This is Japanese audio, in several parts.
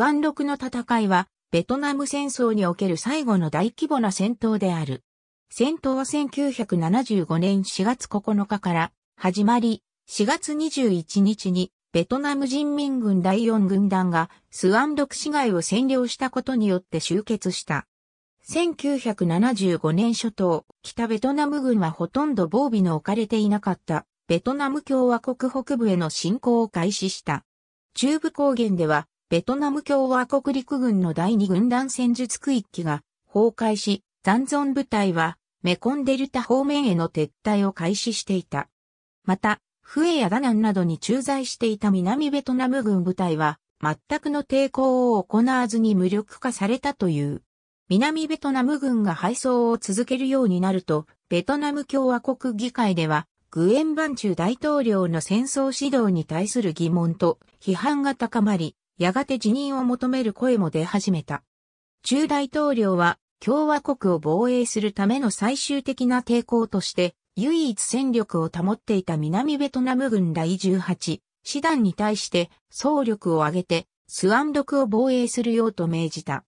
ンロクの戦いは、ベトナム戦争における最後の大規模な戦闘である。戦闘は1975年4月9日から始まり、4月21日にベトナム人民軍第四軍団がスワンク市街を占領したことによって終結した。1975年初頭、北ベトナム軍はほとんど防備の置かれていなかったベトナム共和国北部への侵攻を開始した。中部高原ではベトナム共和国陸軍の第二軍団戦術区域が崩壊し、残存部隊はメコンデルタ方面への撤退を開始していた。また、フエやダナンなどに駐在していた南ベトナム軍部隊は、全くの抵抗を行わずに無力化されたという。南ベトナム軍が敗走を続けるようになると、ベトナム共和国議会では、グエンバンチュ大統領の戦争指導に対する疑問と批判が高まり、やがて辞任を求める声も出始めた。中大統領は共和国を防衛するための最終的な抵抗として、唯一戦力を保っていた南ベトナム軍第18師団に対して総力を挙げてスワンドクを防衛するようと命じた。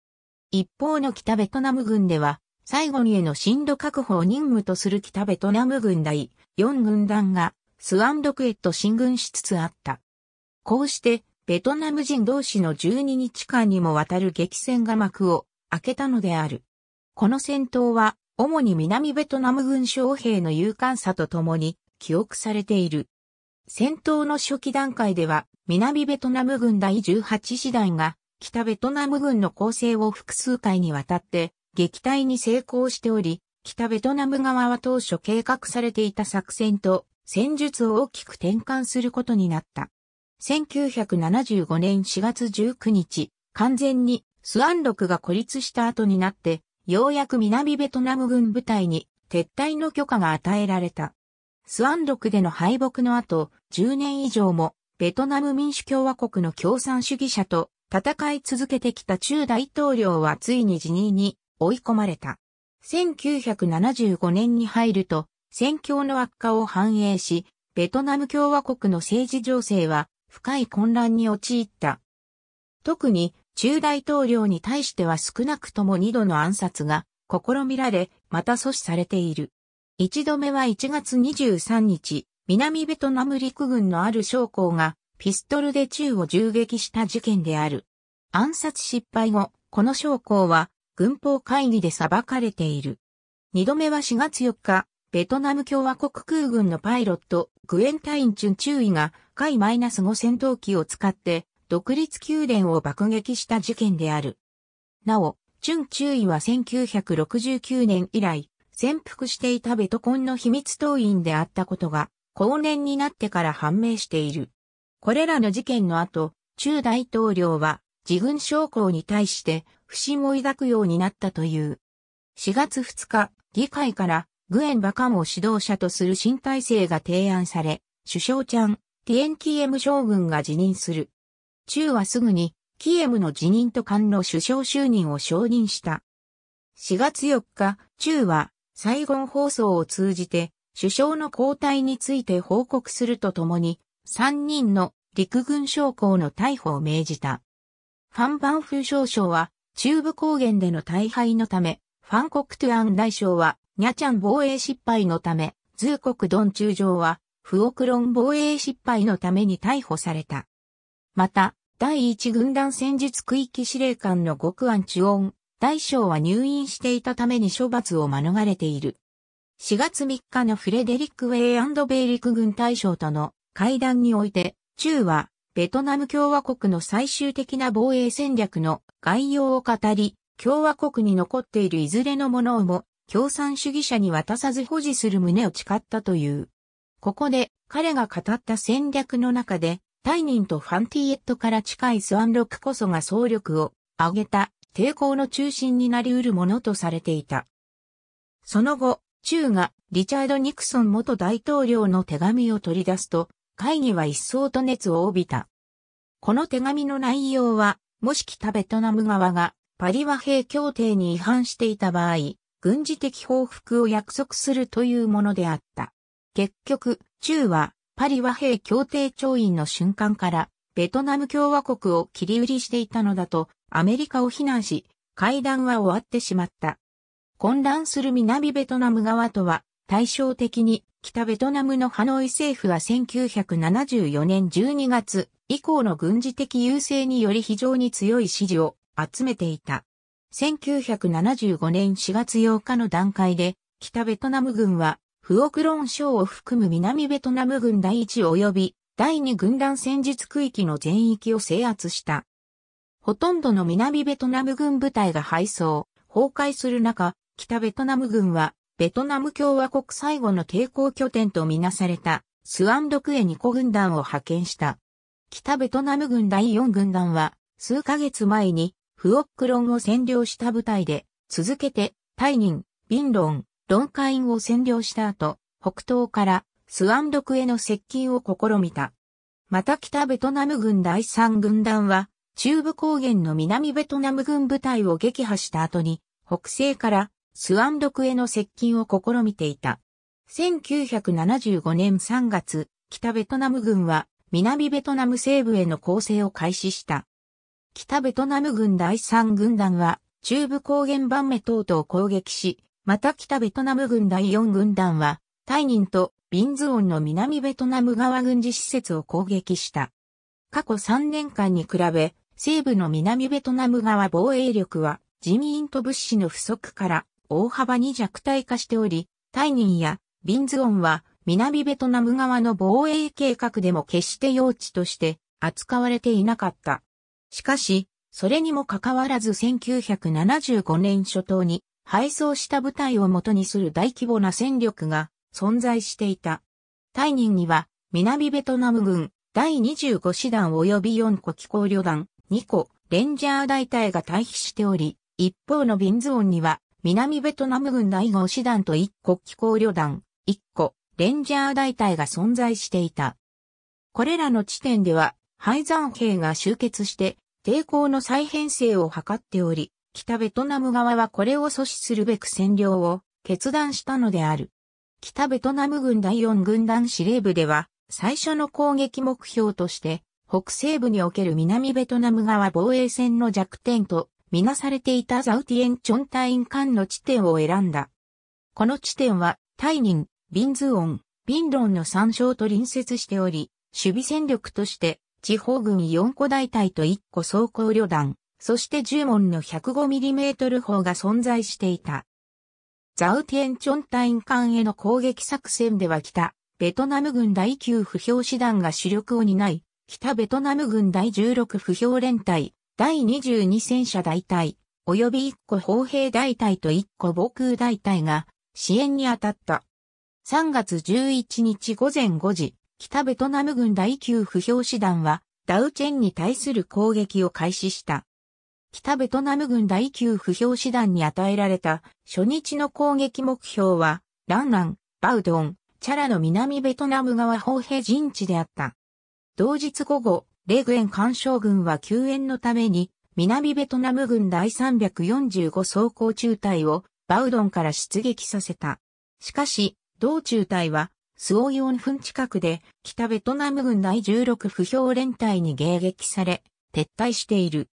一方の北ベトナム軍では、最後にへの進路確保を任務とする北ベトナム軍第4軍団がスワンドクへと進軍しつつあった。こうしてベトナム人同士の12日間にもわたる激戦が幕を開けたのである。この戦闘は、主に南ベトナム軍将兵の勇敢さとともに記憶されている。戦闘の初期段階では、南ベトナム軍第18師団が、北ベトナム軍の攻勢を複数回にわたって撃退に成功しており、北ベトナム側は当初計画されていた作戦と戦術を大きく転換することになった。1975年4月19日、完全にスアンロクが孤立した後になって、ようやく南ベトナム軍部隊に撤退の許可が与えられた。スアンロクでの敗北の後、10年以上もベトナム民主共和国の共産主義者と戦い続けてきた中大統領はついに辞任に追い込まれた。1975年に入ると、戦況の悪化を反映し、ベトナム共和国の政治情勢は深い混乱に陥った。特に中大統領に対しては少なくとも二度の暗殺が試みられ、また阻止されている。一度目は1月23日、南ベトナム陸軍のある将校がピストルで中を銃撃した事件である。暗殺失敗後、この将校は軍法会議で裁かれている。二度目は4月4日、ベトナム共和国空軍のパイロット、グエンタインチュン中尉がマイナス5戦闘機を使って独立宮殿を爆撃した事件である。なお、チュン中尉は1969年以来、潜伏していたベトコンの秘密党員であったことが、後年になってから判明している。これらの事件の後、中大統領は自軍将校に対して不信を抱くようになったという。4月2日、議会からグエン・バカモを指導者とする新体制が提案され、首相ちゃん、ティエンキエム将軍が辞任する。中はすぐに、キエムの辞任と官の首相就任を承認した。4月4日、中は、サイゴン放送を通じて、首相の交代について報告するとともに、3人の陸軍将校の逮捕を命じた。ファン・バンフー少将は、中部高原での大敗のため、ファン・コクトゥアン大将は、ニャチャン防衛失敗のため、ズー国ドン中将は、フオクロン防衛失敗のために逮捕された。また、第一軍団戦術区域司令官の極安中音、大将は入院していたために処罰を免れている。4月3日のフレデリック・ウェイ米陸軍大将との会談において、中はベトナム共和国の最終的な防衛戦略の概要を語り、共和国に残っているいずれのものをも共産主義者に渡さず保持する旨を誓ったという。ここで彼が語った戦略の中で、タイニンとファンティエットから近いスワンロックこそが総力を挙げた抵抗の中心になり得るものとされていた。その後、中がリチャード・ニクソン元大統領の手紙を取り出すと、会議は一層と熱を帯びた。この手紙の内容は、もし北ベトナム側がパリ和平協定に違反していた場合、軍事的報復を約束するというものであった。結局、中は、パリ和平協定調印の瞬間から、ベトナム共和国を切り売りしていたのだと、アメリカを非難し、会談は終わってしまった。混乱する南ベトナム側とは、対照的に、北ベトナムのハノイ政府は1974年12月以降の軍事的優勢により非常に強い支持を集めていた。1975年4月8日の段階で、北ベトナム軍はフオクロン省を含む南ベトナム軍第1及び第2軍団戦術区域の全域を制圧した。ほとんどの南ベトナム軍部隊が敗走、崩壊する中、北ベトナム軍は、ベトナム共和国最後の抵抗拠点とみなされた、スワンドクエニコ軍団を派遣した。北ベトナム軍第4軍団は、数ヶ月前に、フオックロンを占領した部隊で、続けて、タイニン、ビンロン、ロンカインを占領した後、北東からスワンドクへの接近を試みた。また北ベトナム軍第3軍団は、中部高原の南ベトナム軍部隊を撃破した後に、北西からスワンドクへの接近を試みていた。1975年3月、北ベトナム軍は南ベトナム西部への攻勢を開始した。北ベトナム軍第3軍団は中部高原盤目等々を攻撃し、また北ベトナム軍第4軍団は、タイニンとビンズオンの南ベトナム側軍事施設を攻撃した。過去3年間に比べ、西部の南ベトナム側防衛力は人員と物資の不足から大幅に弱体化しており、タイニンやビンズオンは南ベトナム側の防衛計画でも決して用地として扱われていなかった。しかし、それにもかかわらず1975年初頭に敗走した部隊を元にする大規模な戦力が存在していた。タイニンには南ベトナム軍第25師団及び4個機構旅団2個レンジャー大隊が退避しており、一方のビンズオンには南ベトナム軍第5師団と1個機構旅団1個レンジャー大隊が存在していた。これらの地点では、廃山兵が集結して、抵抗の再編成を図っており、北ベトナム側はこれを阻止するべく占領を決断したのである。北ベトナム軍第四軍団司令部では、最初の攻撃目標として、北西部における南ベトナム側防衛線の弱点と、みなされていたザウティエンチョンタイン間の地点を選んだ。この地点は、タイニン、ビンズオン、ビンロンの参照と隣接しており、守備戦力として、地方軍4個大隊と1個装甲旅団、そして十門の 105mm 砲が存在していた。ザウティエンチョンタイン艦への攻撃作戦では北、ベトナム軍第9不評師団が主力を担い、北ベトナム軍第16不評連隊、第22戦車大隊、及び1個砲兵大隊と1個防空大隊が支援に当たった。3月11日午前5時、北ベトナム軍第9不評師団はダウチェンに対する攻撃を開始した。北ベトナム軍第9不評師団に与えられた初日の攻撃目標は、ランナン、バウドン、チャラの南ベトナム側砲兵陣地であった。同日午後、レグエン干渉軍は救援のために、南ベトナム軍第345装甲中隊をバウドンから出撃させた。しかし、同中隊は、スオイオン墳近くで、北ベトナム軍第16不評連隊に迎撃され、撤退している。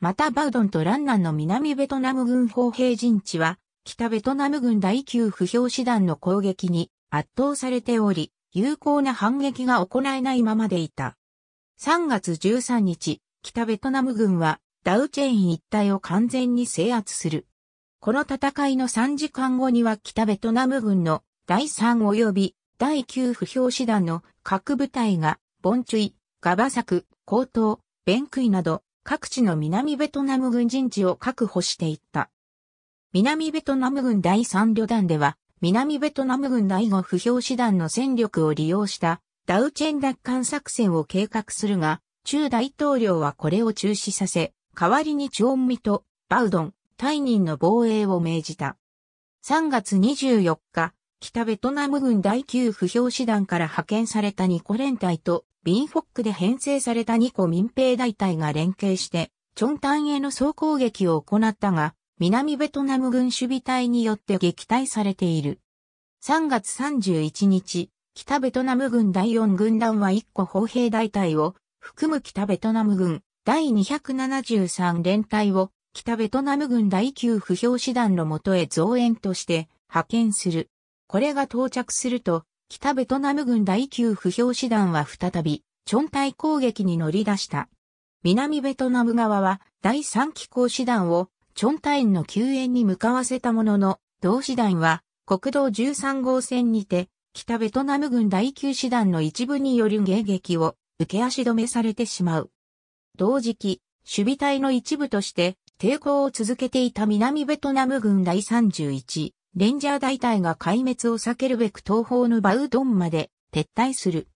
またバウドンとランナンの南ベトナム軍砲兵陣地は、北ベトナム軍第9不評師団の攻撃に圧倒されており、有効な反撃が行えないままでいた。3月13日、北ベトナム軍はダウチェイン一帯を完全に制圧する。この戦いの3時間後には北ベトナム軍の第3及び第9不評師団の各部隊が、ボンチュイ、ガバサク、高等、ベンクイなど各地の南ベトナム軍陣地を確保していった。南ベトナム軍第3旅団では、南ベトナム軍第5不評師団の戦力を利用したダウチェン奪還作戦を計画するが、中大統領はこれを中止させ、代わりにチョンミとバウドン、タイの防衛を命じた。3月24日、北ベトナム軍第9不評師団から派遣されたニコ連隊とビンフォックで編成された2個民兵大隊が連携して、チョンタンへの総攻撃を行ったが、南ベトナム軍守備隊によって撃退されている。3月31日、北ベトナム軍第4軍団は1個砲兵大隊を含む北ベトナム軍第273連隊を北ベトナム軍第9不評師団のもとへ増援として派遣する。これが到着すると北ベトナム軍第9不評師団は再び、チョンタイ攻撃に乗り出した。南ベトナム側は、第3機構師団を、チョンタインの救援に向かわせたものの、同師団は、国道13号線にて、北ベトナム軍第9師団の一部による迎撃を、受け足止めされてしまう。同時期、守備隊の一部として、抵抗を続けていた南ベトナム軍第31レンジャー大隊が壊滅を避けるべく東方のバウドンまで撤退する。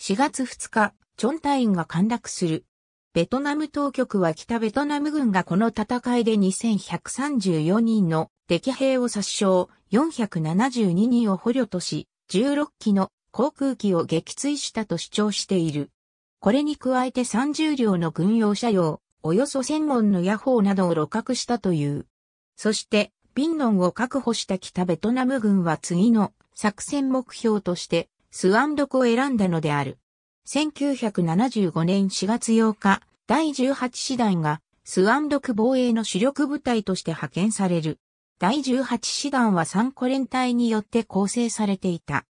4月2日、チョンタインが陥落する。ベトナム当局は北ベトナム軍がこの戦いで2134人の敵兵を殺傷、472人を捕虜とし、16機の航空機を撃墜したと主張している。これに加えて30両の軍用車両、およそ1000門の野砲などを露獲したという。そして、ビンノンを確保した北ベトナム軍は次の作戦目標としてスワンドクを選んだのである。1975年4月8日、第18師団がスワンドク防衛の主力部隊として派遣される。第18師団は3個連隊によって構成されていた。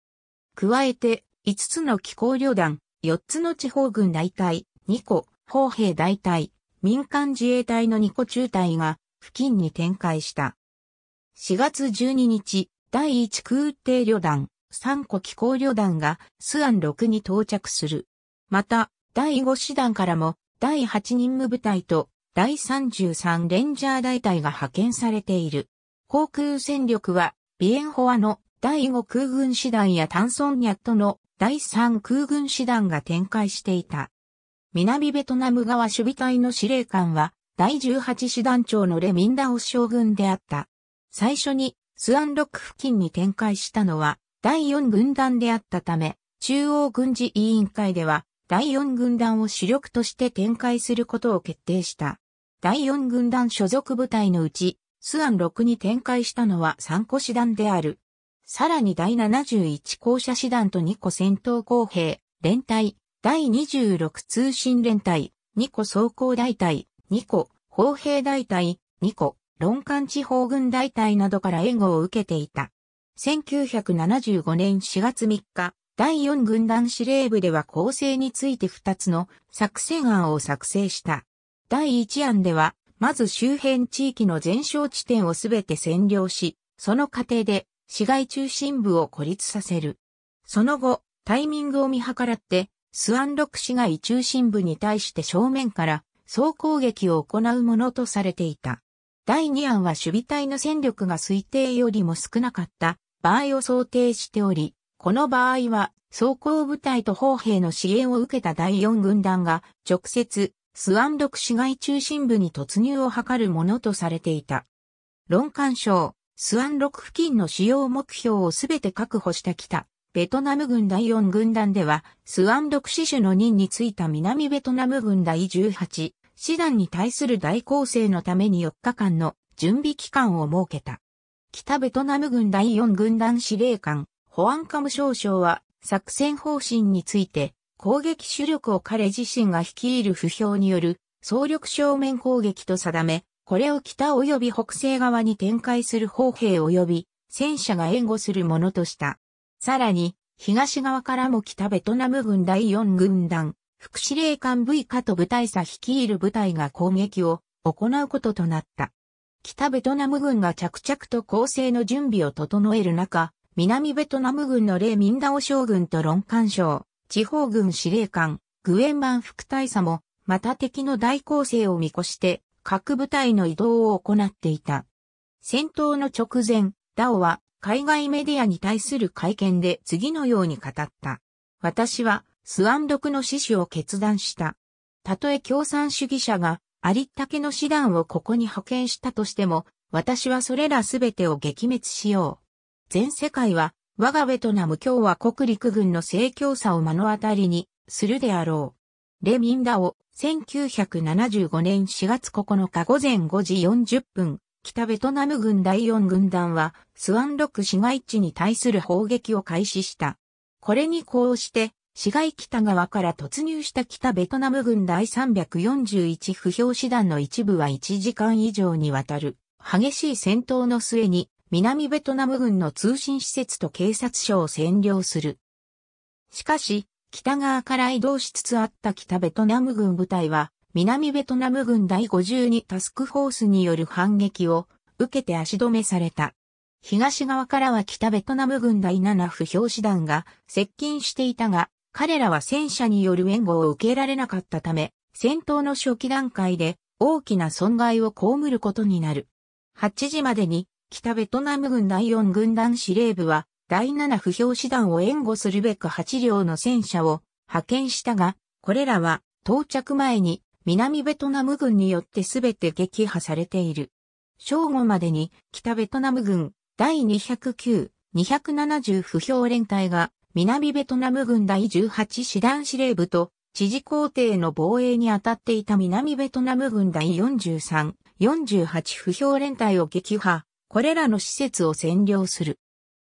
加えて、5つの機構旅団、4つの地方軍大隊、2個、砲兵大隊、民間自衛隊の2個中隊が、付近に展開した。4月12日、第1空挺旅団、3個機構旅団がスアン6に到着する。また、第5師団からも、第8任務部隊と、第33レンジャー大隊が派遣されている。航空戦力は、ビエンホアの第5空軍師団やタンソンニャットの第3空軍師団が展開していた。南ベトナム側守備隊の司令官は、第18師団長のレミンダオ将軍であった。最初にスアンロック付近に展開したのは第4軍団であったため、中央軍事委員会では第4軍団を主力として展開することを決定した。第4軍団所属部隊のうち、スアン6に展開したのは3個師団である。さらに第71校舎師団と2個戦闘工兵、連隊、第26通信連隊、2個装甲大隊、2個砲兵大隊、2個論艦地方軍大隊などから援護を受けていた。1975年4月3日、第4軍団司令部では構成について2つの作戦案を作成した。第1案では、まず周辺地域の全焼地点をすべて占領し、その過程で市街中心部を孤立させる。その後、タイミングを見計らって、スアンロック市街中心部に対して正面から総攻撃を行うものとされていた。第2案は守備隊の戦力が推定よりも少なかった場合を想定しており、この場合は装甲部隊と砲兵の支援を受けた第4軍団が直接スワンドク市街中心部に突入を図るものとされていた。論干省、スワンロク付近の使用目標をすべて確保してきた。ベトナム軍第4軍団では、スワンドク死守の任についた南ベトナム軍第18、師団に対する大攻勢のために4日間の準備期間を設けた。北ベトナム軍第4軍団司令官、保安官務省少将は作戦方針について攻撃主力を彼自身が率いる不評による総力正面攻撃と定め、これを北及び北西側に展開する砲兵及び戦車が援護するものとした。さらに、東側からも北ベトナム軍第4軍団、副司令官 V カと部隊差率いる部隊が攻撃を行うこととなった。北ベトナム軍が着々と攻勢の準備を整える中、南ベトナム軍のレー・ミンダオ将軍と論官省、地方軍司令官、グエンマン副大佐も、また敵の大攻勢を見越して、各部隊の移動を行っていた。戦闘の直前、ダオは海外メディアに対する会見で次のように語った。私はスワンクの死守を決断した。たとえ共産主義者がありったけの師団をここに派遣したとしても、私はそれらすべてを撃滅しよう。全世界は我がベトナム共和国陸軍の正教さを目の当たりにするであろう。レ・ミンダオ、1975年4月9日午前5時40分、北ベトナム軍第4軍団は、スワンロク市街地に対する砲撃を開始した。これにこうして、市街北側から突入した北ベトナム軍第341不評師団の一部は1時間以上にわたる激しい戦闘の末に南ベトナム軍の通信施設と警察署を占領する。しかし、北側から移動しつつあった北ベトナム軍部隊は、南ベトナム軍第52タスクフォースによる反撃を受けて足止めされた。東側からは北ベトナム軍第7不評師団が接近していたが、彼らは戦車による援護を受けられなかったため、戦闘の初期段階で大きな損害を被ることになる。8時までに北ベトナム軍第4軍団司令部は第7不評師団を援護するべく8両の戦車を派遣したが、これらは到着前に南ベトナム軍によって全て撃破されている。正午までに北ベトナム軍第209、270不評連隊が南ベトナム軍第18師団司令部と、知事皇帝の防衛に当たっていた南ベトナム軍第43、48不評連隊を撃破、これらの施設を占領する。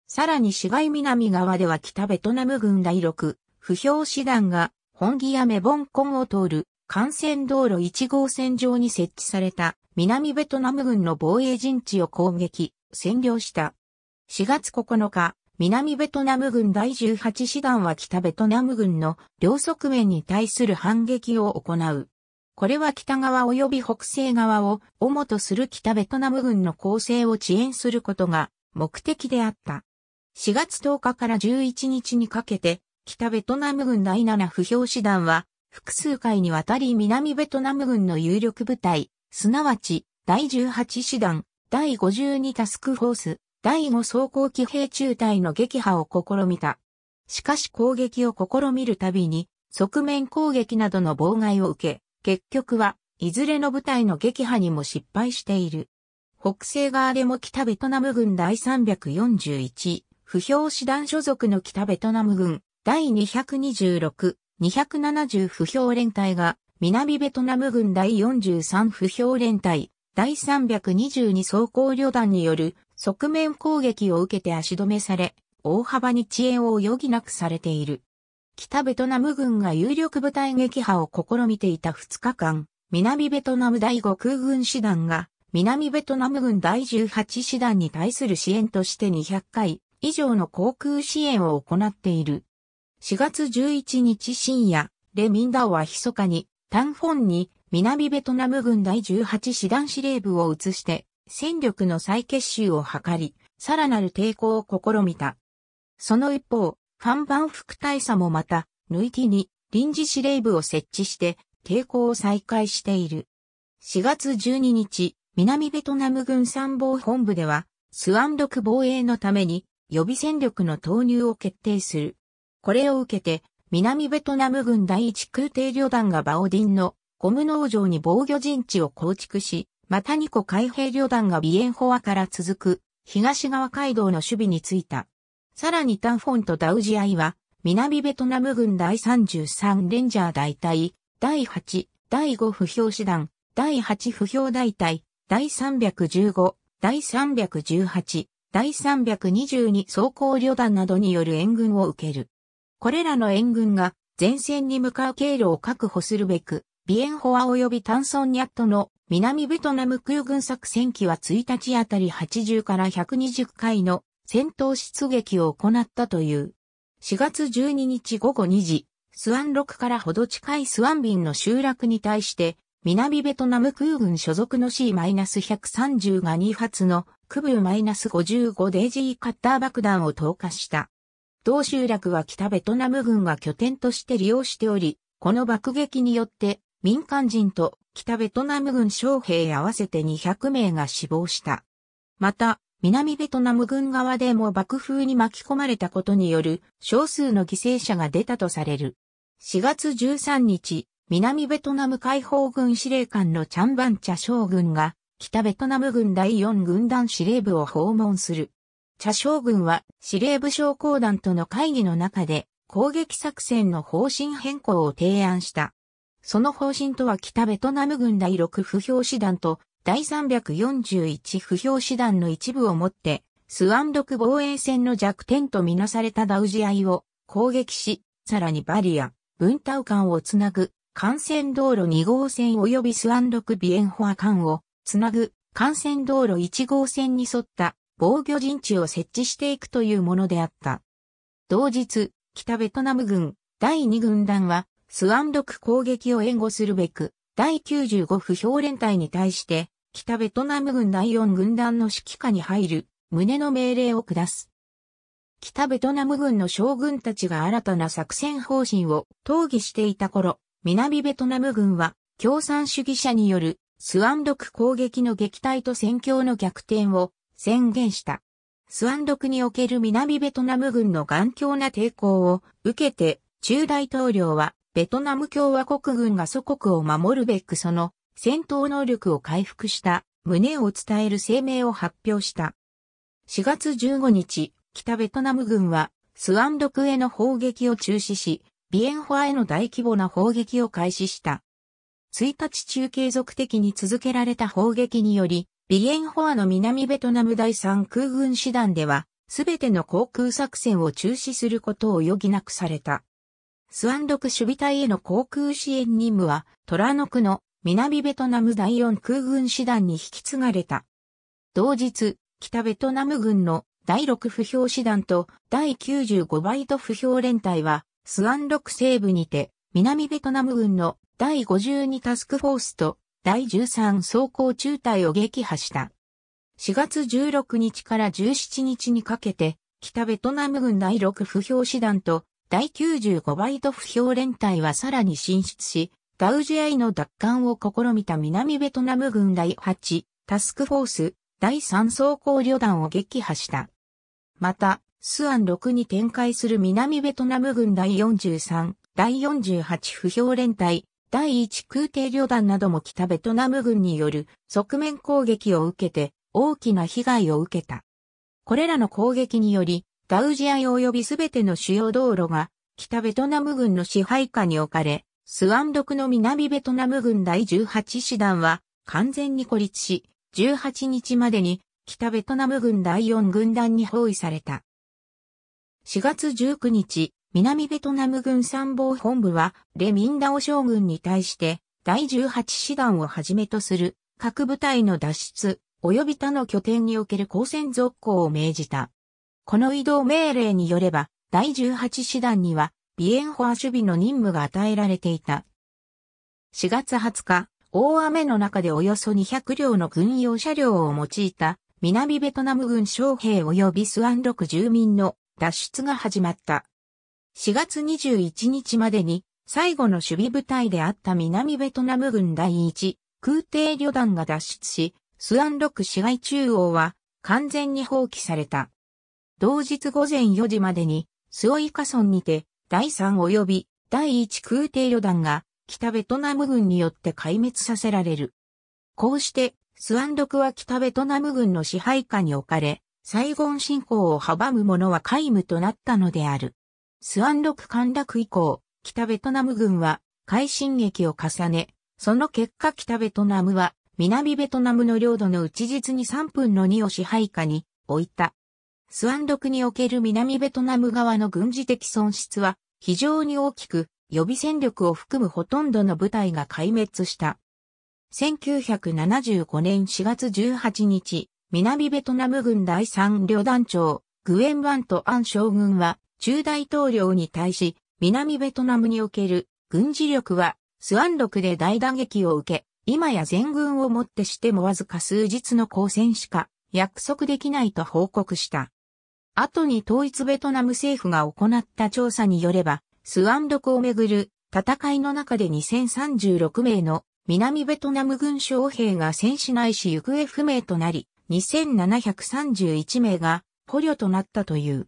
さらに市街南側では北ベトナム軍第6、不評師団が、本木屋メボンコンを通る、幹線道路1号線上に設置された、南ベトナム軍の防衛陣地を攻撃、占領した。4月9日、南ベトナム軍第18師団は北ベトナム軍の両側面に対する反撃を行う。これは北側及び北西側を主とする北ベトナム軍の構成を遅延することが目的であった。4月10日から11日にかけて、北ベトナム軍第7不評師団は、複数回にわたり南ベトナム軍の有力部隊、すなわち第18師団、第52タスクフォース、第5装甲騎兵中隊の撃破を試みた。しかし攻撃を試みるたびに、側面攻撃などの妨害を受け、結局はいずれの部隊の撃破にも失敗している。北西側でも北ベトナム軍第341、不評師団所属の北ベトナム軍第226、270不評連隊が南ベトナム軍第43不評連隊第322装甲旅団による側面攻撃を受けて足止めされ、大幅に遅延を余儀なくされている。北ベトナム軍が有力部隊撃破を試みていた2日間、南ベトナム第5空軍師団が、南ベトナム軍第18師団に対する支援として200回以上の航空支援を行っている。4月11日深夜、レ・ミンダオは密かに、タンフォンに南ベトナム軍第18師団司令部を移して、戦力の再結集を図り、さらなる抵抗を試みた。その一方、ファンバン副大佐もまた、抜いてに臨時司令部を設置して抵抗を再開している。4月12日、南ベトナム軍参謀本部では、スワン6防衛のために予備戦力の投入を決定する。これを受けて、南ベトナム軍第一空挺旅団がバオディンのゴム農場に防御陣地を構築し、またニ個海兵旅団がビエンホアから続く東側街道の守備についた。さらにタンフォンとダウジアイは南ベトナム軍第33レンジャー大隊、第8、第5不評師団、第8不評大隊、第315、第318、第322装甲旅団などによる援軍を受ける。これらの援軍が前線に向かう経路を確保するべく、ビエンホア及びタンソンニャットの南ベトナム空軍作戦機は1日あたり80から120回の戦闘出撃を行ったという。4月12日午後2時、スワン6からほど近いスワンビンの集落に対して、南ベトナム空軍所属の C-130 が2発の区部 -55 デージーカッター爆弾を投下した。同集落は北ベトナム軍が拠点として利用しており、この爆撃によって民間人と北ベトナム軍将兵合わせて200名が死亡した。また、南ベトナム軍側でも爆風に巻き込まれたことによる少数の犠牲者が出たとされる。4月13日、南ベトナム解放軍司令官のチャンバンチャ将軍が北ベトナム軍第4軍団司令部を訪問する。チャ将軍は司令部将校団との会議の中で攻撃作戦の方針変更を提案した。その方針とは北ベトナム軍第6不評師団と第341不評師団の一部をもって、スワンドク防衛線の弱点とみなされたダウジアイを攻撃し、さらにバリア、文タ間をつなぐ、幹線道路2号線及びスワンドクビエンホア間をつなぐ、幹線道路1号線に沿った防御陣地を設置していくというものであった。同日、北ベトナム軍第2軍団はスワンドク攻撃を援護するべく、第95府評連隊に対して、北ベトナム軍第4軍団の指揮下に入る、旨の命令を下す。北ベトナム軍の将軍たちが新たな作戦方針を討議していた頃、南ベトナム軍は共産主義者によるスワンドク攻撃の撃退と戦況の逆転を宣言した。スワンドクにおける南ベトナム軍の頑強な抵抗を受けて、中大統領はベトナム共和国軍が祖国を守るべくその戦闘能力を回復した旨を伝える声明を発表した。4月15日、北ベトナム軍はスワンドクへの砲撃を中止し、ビエンホアへの大規模な砲撃を開始した。1日中継続的に続けられた砲撃により、ビエンホアの南ベトナム第3空軍師団では、すべての航空作戦を中止することを余儀なくされた。スワンドク守備隊への航空支援任務は、虎ノ区の南ベトナム第4空軍師団に引き継がれた。同日、北ベトナム軍の第6不評師団と第95バイト不評連隊は、スワンドク西部にて、南ベトナム軍の第52タスクフォースと第13装甲中隊を撃破した。4月16日から17日にかけて、北ベトナム軍第6不評師団と第95バイト不評連隊はさらに進出し、ダウジアイの奪還を試みた南ベトナム軍第8タスクフォース第3装甲旅団を撃破した。また、スアン6に展開する南ベトナム軍第43、第48不評連隊、第1空挺旅団なども北ベトナム軍による側面攻撃を受けて大きな被害を受けた。これらの攻撃により、ダウジア及びすべての主要道路が北ベトナム軍の支配下に置かれ、スワンドクの南ベトナム軍第18師団は完全に孤立し、18日までに北ベトナム軍第4軍団に包囲された。4月19日、南ベトナム軍参謀本部は、レ・ミンダオ将軍に対して、第18師団をはじめとする各部隊の脱出、及び他の拠点における交戦続行を命じた。この移動命令によれば、第18師団には、ビエンホア守備の任務が与えられていた。4月20日、大雨の中でおよそ200両の軍用車両を用いた南ベトナム軍将兵及びスワン6住民の脱出が始まった。4月21日までに最後の守備部隊であった南ベトナム軍第1空挺旅団が脱出し、スワン6市街中央は完全に放棄された。同日午前4時までに、スオイカ村にて、第3及び第1空挺旅団が、北ベトナム軍によって壊滅させられる。こうして、スアンドクは北ベトナム軍の支配下に置かれ、サイゴン侵攻を阻む者は皆無となったのである。スアンドク陥落以降、北ベトナム軍は快進撃を重ね、その結果北ベトナムは南ベトナムの領土のうち実に3分の2を支配下に置いた。スワンドクにおける南ベトナム側の軍事的損失は非常に大きく予備戦力を含むほとんどの部隊が壊滅した。1975年4月18日、南ベトナム軍第3旅団長、グエン・ワンとアン将軍は、中大統領に対し、南ベトナムにおける軍事力は、スワンロクで大打撃を受け、今や全軍をもってしてもわずか数日の交戦しか約束できないと報告した。後に統一ベトナム政府が行った調査によれば、スワンドクをめぐる戦いの中で2036名の南ベトナム軍将兵が戦死ないし行方不明となり、2731名が捕虜となったという。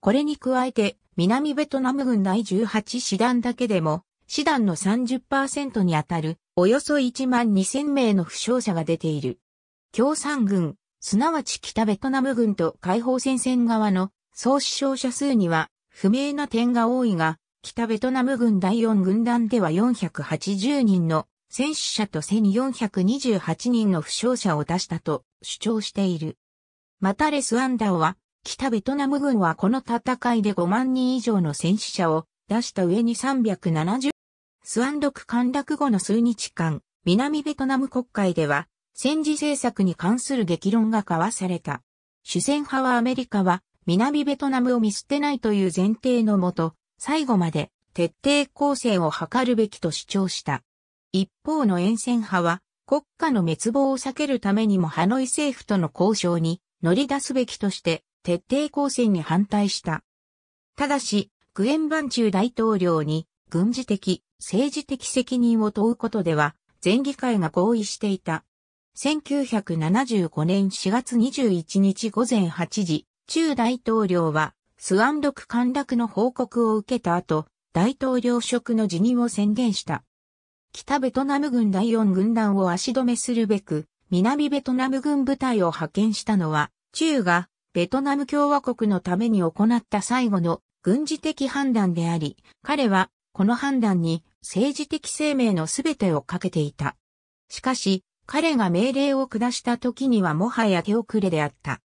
これに加えて、南ベトナム軍第18師団だけでも、師団の30%にあたる、およそ1万2000名の負傷者が出ている。共産軍、すなわち北ベトナム軍と解放戦線側の総死傷者数には不明な点が多いが、北ベトナム軍第4軍団では480人の戦死者と1428人の負傷者を出したと主張している。またレスアンダーは、北ベトナム軍はこの戦いで5万人以上の戦死者を出した上に370スアンドク陥落後の数日間、南ベトナム国会では戦時政策に関する激論が交わされた。主戦派はアメリカは南ベトナムを見捨てないという前提のもと、最後まで徹底抗戦を図るべきと主張した。一方の沿線派は国家の滅亡を避けるためにもハノイ政府との交渉に乗り出すべきとして徹底抗戦に反対した。ただし、グエン・バンチュ大統領に軍事的、政治的責任を問うことでは、全議会が合意していた1975年4月21日午前8時、中大統領は、スワンドク陥落の報告を受けた後、大統領職の辞任を宣言した。北ベトナム軍第4軍団を足止めするべく、南ベトナム軍部隊を派遣したのは、中がベトナム共和国のために行った最後の軍事的判断であり、彼はこの判断に政治的生命の全てをかけていた。しかし、彼が命令を下した時にはもはや手遅れであった。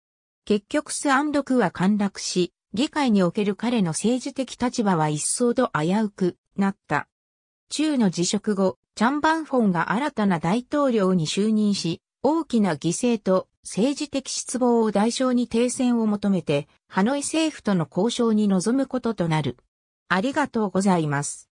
結局スアンドクは陥落し、議会における彼の政治的立場は一層と危うくなった。中の辞職後、チャンバンフォンが新たな大統領に就任し、大きな犠牲と政治的失望を代償に停戦を求めて、ハノイ政府との交渉に臨むこととなる。ありがとうございます。